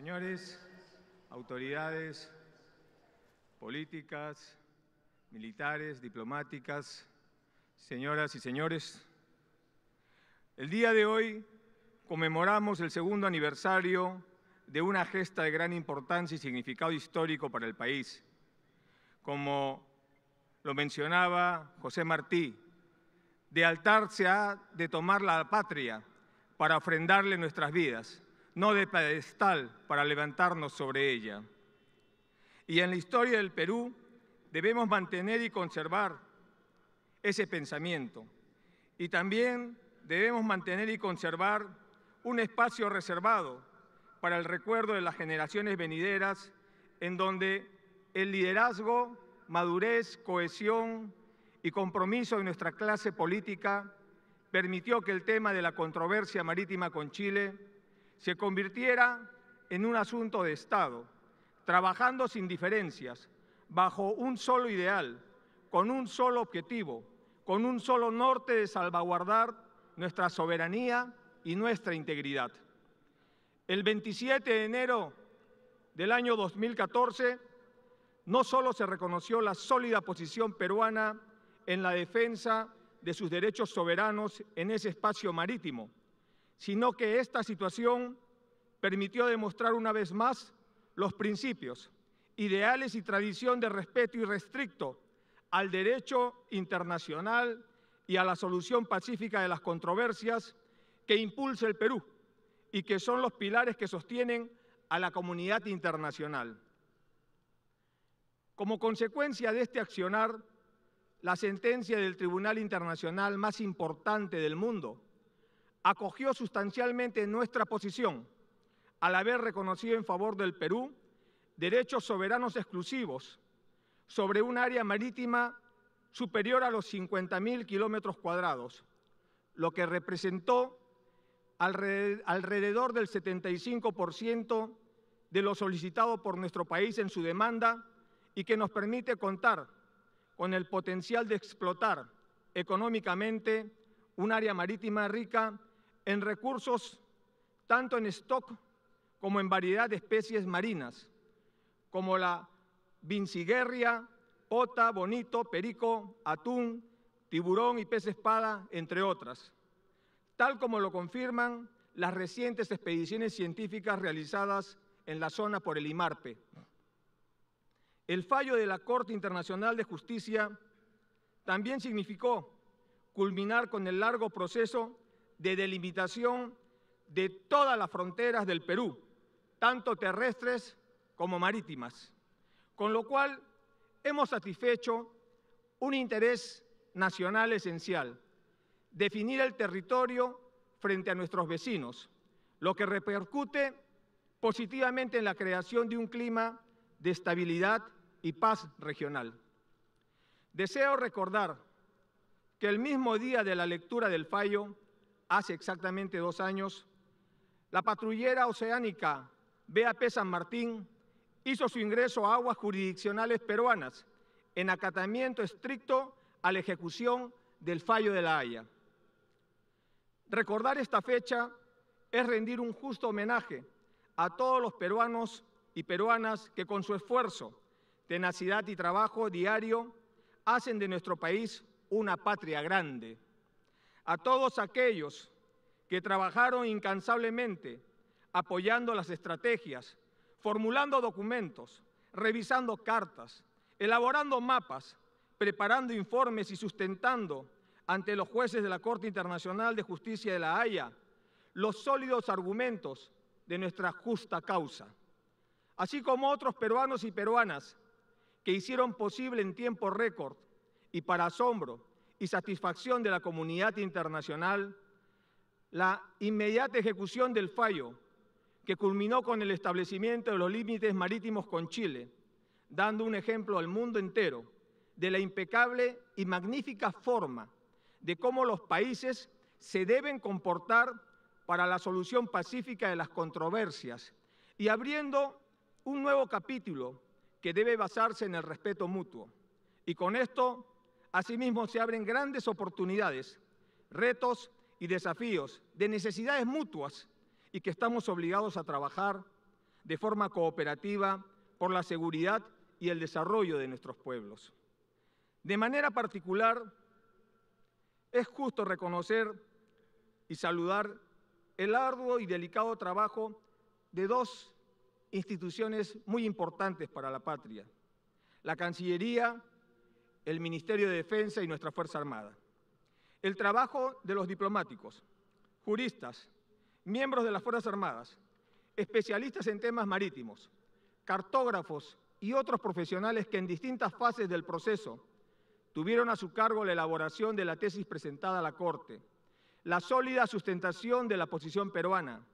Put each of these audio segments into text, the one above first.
Señores, autoridades políticas, militares, diplomáticas, señoras y señores, el día de hoy conmemoramos el segundo aniversario de una gesta de gran importancia y significado histórico para el país. Como lo mencionaba José Martí, de altar se ha de tomar la patria para ofrendarle nuestras vidas no de pedestal para levantarnos sobre ella. Y en la historia del Perú debemos mantener y conservar ese pensamiento. Y también debemos mantener y conservar un espacio reservado para el recuerdo de las generaciones venideras en donde el liderazgo, madurez, cohesión y compromiso de nuestra clase política permitió que el tema de la controversia marítima con Chile se convirtiera en un asunto de Estado, trabajando sin diferencias, bajo un solo ideal, con un solo objetivo, con un solo norte de salvaguardar nuestra soberanía y nuestra integridad. El 27 de enero del año 2014, no solo se reconoció la sólida posición peruana en la defensa de sus derechos soberanos en ese espacio marítimo, sino que esta situación permitió demostrar una vez más los principios, ideales y tradición de respeto irrestricto al derecho internacional y a la solución pacífica de las controversias que impulsa el Perú y que son los pilares que sostienen a la comunidad internacional. Como consecuencia de este accionar, la sentencia del Tribunal Internacional más importante del mundo, acogió sustancialmente nuestra posición al haber reconocido en favor del Perú derechos soberanos exclusivos sobre un área marítima superior a los 50.000 kilómetros cuadrados, lo que representó alrededor del 75% de lo solicitado por nuestro país en su demanda y que nos permite contar con el potencial de explotar económicamente un área marítima rica en recursos tanto en stock como en variedad de especies marinas, como la vinciguerria, pota, bonito, perico, atún, tiburón y pez espada, entre otras, tal como lo confirman las recientes expediciones científicas realizadas en la zona por el IMARPE. El fallo de la Corte Internacional de Justicia también significó culminar con el largo proceso de delimitación de todas las fronteras del Perú, tanto terrestres como marítimas, con lo cual hemos satisfecho un interés nacional esencial, definir el territorio frente a nuestros vecinos, lo que repercute positivamente en la creación de un clima de estabilidad y paz regional. Deseo recordar que el mismo día de la lectura del fallo hace exactamente dos años, la patrullera oceánica BAP San Martín hizo su ingreso a aguas jurisdiccionales peruanas en acatamiento estricto a la ejecución del fallo de la Haya. Recordar esta fecha es rendir un justo homenaje a todos los peruanos y peruanas que con su esfuerzo, tenacidad y trabajo diario hacen de nuestro país una patria grande a todos aquellos que trabajaron incansablemente apoyando las estrategias, formulando documentos, revisando cartas, elaborando mapas, preparando informes y sustentando ante los jueces de la Corte Internacional de Justicia de la Haya los sólidos argumentos de nuestra justa causa, así como otros peruanos y peruanas que hicieron posible en tiempo récord y para asombro y satisfacción de la comunidad internacional, la inmediata ejecución del fallo que culminó con el establecimiento de los límites marítimos con Chile, dando un ejemplo al mundo entero de la impecable y magnífica forma de cómo los países se deben comportar para la solución pacífica de las controversias y abriendo un nuevo capítulo que debe basarse en el respeto mutuo. Y con esto Asimismo, se abren grandes oportunidades, retos y desafíos de necesidades mutuas y que estamos obligados a trabajar de forma cooperativa por la seguridad y el desarrollo de nuestros pueblos. De manera particular, es justo reconocer y saludar el arduo y delicado trabajo de dos instituciones muy importantes para la patria, la Cancillería el Ministerio de Defensa y nuestra Fuerza Armada. El trabajo de los diplomáticos, juristas, miembros de las Fuerzas Armadas, especialistas en temas marítimos, cartógrafos y otros profesionales que en distintas fases del proceso tuvieron a su cargo la elaboración de la tesis presentada a la Corte, la sólida sustentación de la posición peruana,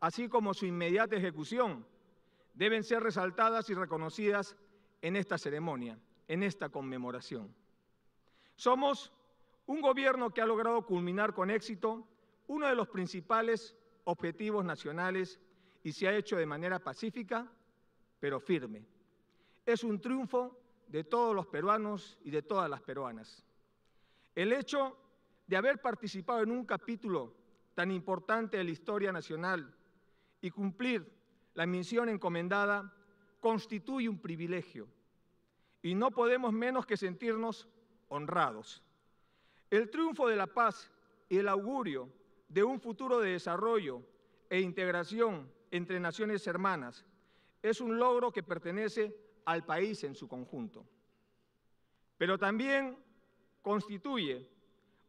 así como su inmediata ejecución, deben ser resaltadas y reconocidas en esta ceremonia en esta conmemoración. Somos un gobierno que ha logrado culminar con éxito uno de los principales objetivos nacionales y se ha hecho de manera pacífica, pero firme. Es un triunfo de todos los peruanos y de todas las peruanas. El hecho de haber participado en un capítulo tan importante de la historia nacional y cumplir la misión encomendada constituye un privilegio y no podemos menos que sentirnos honrados. El triunfo de la paz y el augurio de un futuro de desarrollo e integración entre naciones hermanas es un logro que pertenece al país en su conjunto. Pero también constituye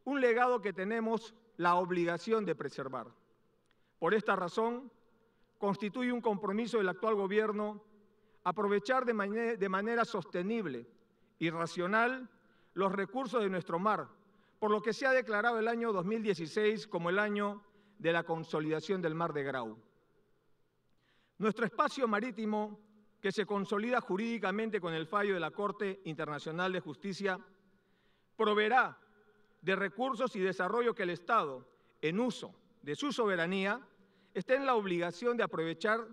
un legado que tenemos la obligación de preservar. Por esta razón, constituye un compromiso del actual gobierno aprovechar de, manera sostenible y racional los recursos de nuestro mar, por lo que se ha declarado el año 2016 como el año de la consolidación del mar de Grau. Nuestro espacio marítimo, que se consolida jurídicamente con el fallo de la Corte Internacional de Justicia, proveerá de recursos y desarrollo que el Estado, en uso de su soberanía, esté en la obligación de aprovechar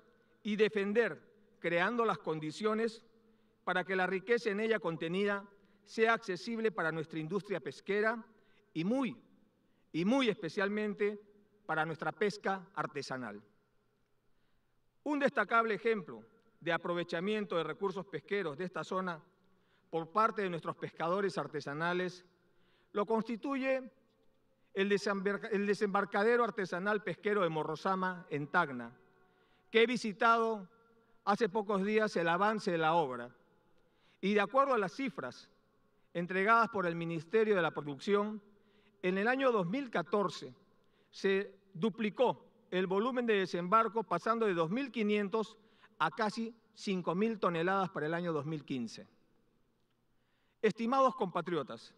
y defender creando las condiciones para que la riqueza en ella contenida sea accesible para nuestra industria pesquera y muy, y muy especialmente para nuestra pesca artesanal. Un destacable ejemplo de aprovechamiento de recursos pesqueros de esta zona por parte de nuestros pescadores artesanales lo constituye el, desembarcadero artesanal pesquero de Morrosama en Tacna, que he visitado hace pocos días el avance de la obra y de acuerdo a las cifras entregadas por el Ministerio de la Producción, en el año 2014 se duplicó el volumen de desembarco pasando de 2.500 a casi 5.000 toneladas para el año 2015. Estimados compatriotas,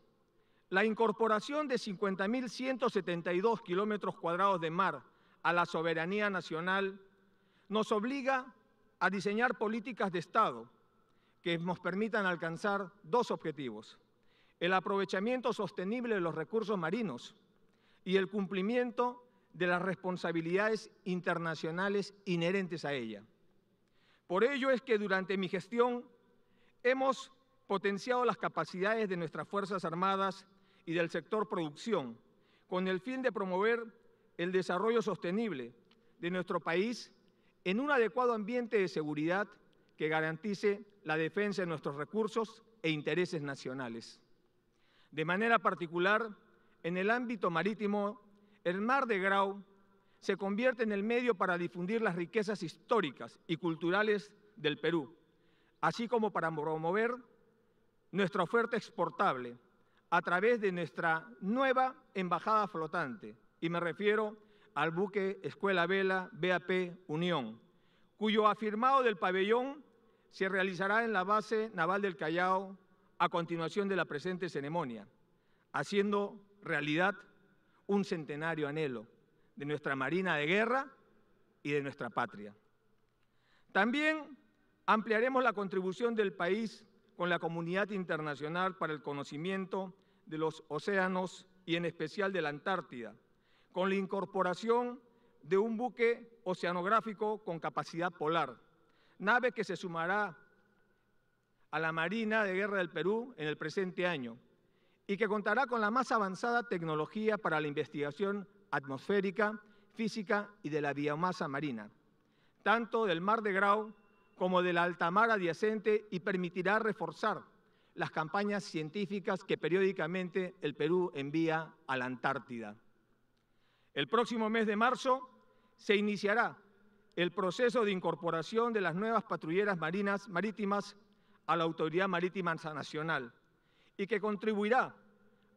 la incorporación de 50.172 kilómetros cuadrados de mar a la soberanía nacional nos obliga a diseñar políticas de Estado que nos permitan alcanzar dos objetivos, el aprovechamiento sostenible de los recursos marinos y el cumplimiento de las responsabilidades internacionales inherentes a ella. Por ello es que durante mi gestión hemos potenciado las capacidades de nuestras Fuerzas Armadas y del sector producción, con el fin de promover el desarrollo sostenible de nuestro país en un adecuado ambiente de seguridad que garantice la defensa de nuestros recursos e intereses nacionales. De manera particular, en el ámbito marítimo, el mar de Grau se convierte en el medio para difundir las riquezas históricas y culturales del Perú, así como para promover nuestra oferta exportable a través de nuestra nueva embajada flotante, y me refiero al buque Escuela Vela BAP Unión, cuyo afirmado del pabellón se realizará en la base naval del Callao a continuación de la presente ceremonia, haciendo realidad un centenario anhelo de nuestra Marina de Guerra y de nuestra patria. También ampliaremos la contribución del país con la comunidad internacional para el conocimiento de los océanos y en especial de la Antártida, con la incorporación de un buque oceanográfico con capacidad polar, nave que se sumará a la Marina de Guerra del Perú en el presente año y que contará con la más avanzada tecnología para la investigación atmosférica, física y de la biomasa marina, tanto del mar de Grau como alta mar adyacente y permitirá reforzar las campañas científicas que periódicamente el Perú envía a la Antártida. El próximo mes de marzo se iniciará el proceso de incorporación de las nuevas patrulleras marinas marítimas a la Autoridad Marítima Nacional y que contribuirá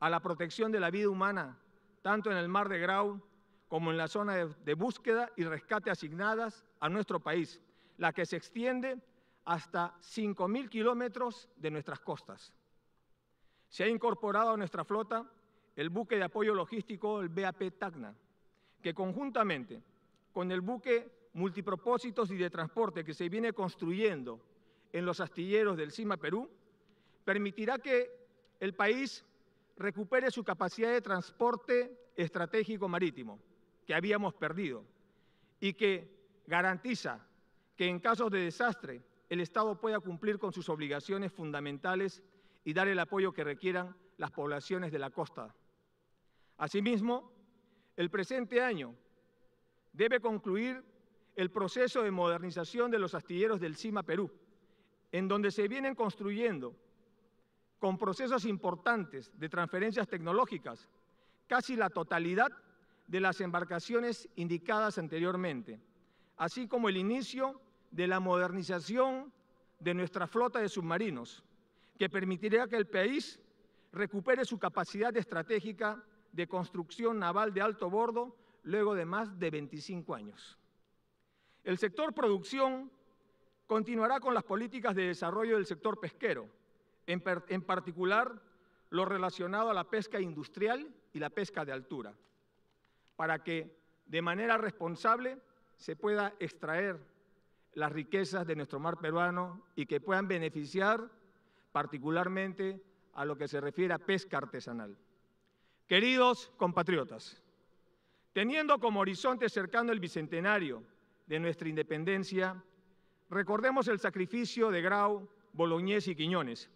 a la protección de la vida humana, tanto en el mar de Grau como en la zona de, de búsqueda y rescate asignadas a nuestro país, la que se extiende hasta 5.000 kilómetros de nuestras costas. Se ha incorporado a nuestra flota el buque de apoyo logístico, el BAP Tacna, que conjuntamente con el buque multipropósitos y de transporte que se viene construyendo en los astilleros del CIMA Perú, permitirá que el país recupere su capacidad de transporte estratégico marítimo que habíamos perdido y que garantiza que en casos de desastre el Estado pueda cumplir con sus obligaciones fundamentales y dar el apoyo que requieran las poblaciones de la costa Asimismo, el presente año debe concluir el proceso de modernización de los astilleros del CIMA Perú, en donde se vienen construyendo con procesos importantes de transferencias tecnológicas casi la totalidad de las embarcaciones indicadas anteriormente, así como el inicio de la modernización de nuestra flota de submarinos, que permitirá que el país recupere su capacidad estratégica de construcción naval de alto bordo luego de más de 25 años. El sector producción continuará con las políticas de desarrollo del sector pesquero, en, en particular lo relacionado a la pesca industrial y la pesca de altura, para que de manera responsable se pueda extraer las riquezas de nuestro mar peruano y que puedan beneficiar particularmente a lo que se refiere a pesca artesanal. Queridos compatriotas, teniendo como horizonte cercano el bicentenario de nuestra independencia, recordemos el sacrificio de Grau, Boloñés y Quiñones,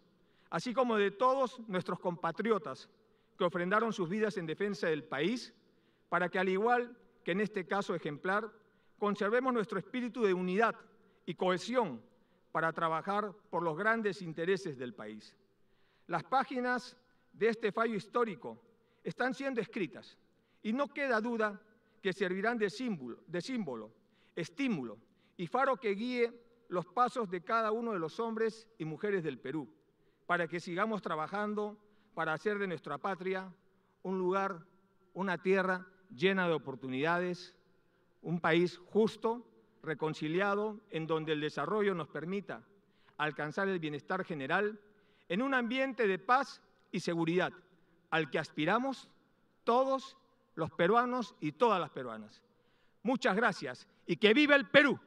así como de todos nuestros compatriotas que ofrendaron sus vidas en defensa del país, para que al igual que en este caso ejemplar, conservemos nuestro espíritu de unidad y cohesión para trabajar por los grandes intereses del país. Las páginas de este fallo histórico están siendo escritas y no queda duda que servirán de símbolo, de símbolo, estímulo y faro que guíe los pasos de cada uno de los hombres y mujeres del Perú, para que sigamos trabajando para hacer de nuestra patria un lugar, una tierra llena de oportunidades, un país justo, reconciliado, en donde el desarrollo nos permita alcanzar el bienestar general en un ambiente de paz y seguridad al que aspiramos todos los peruanos y todas las peruanas. Muchas gracias y que viva el Perú.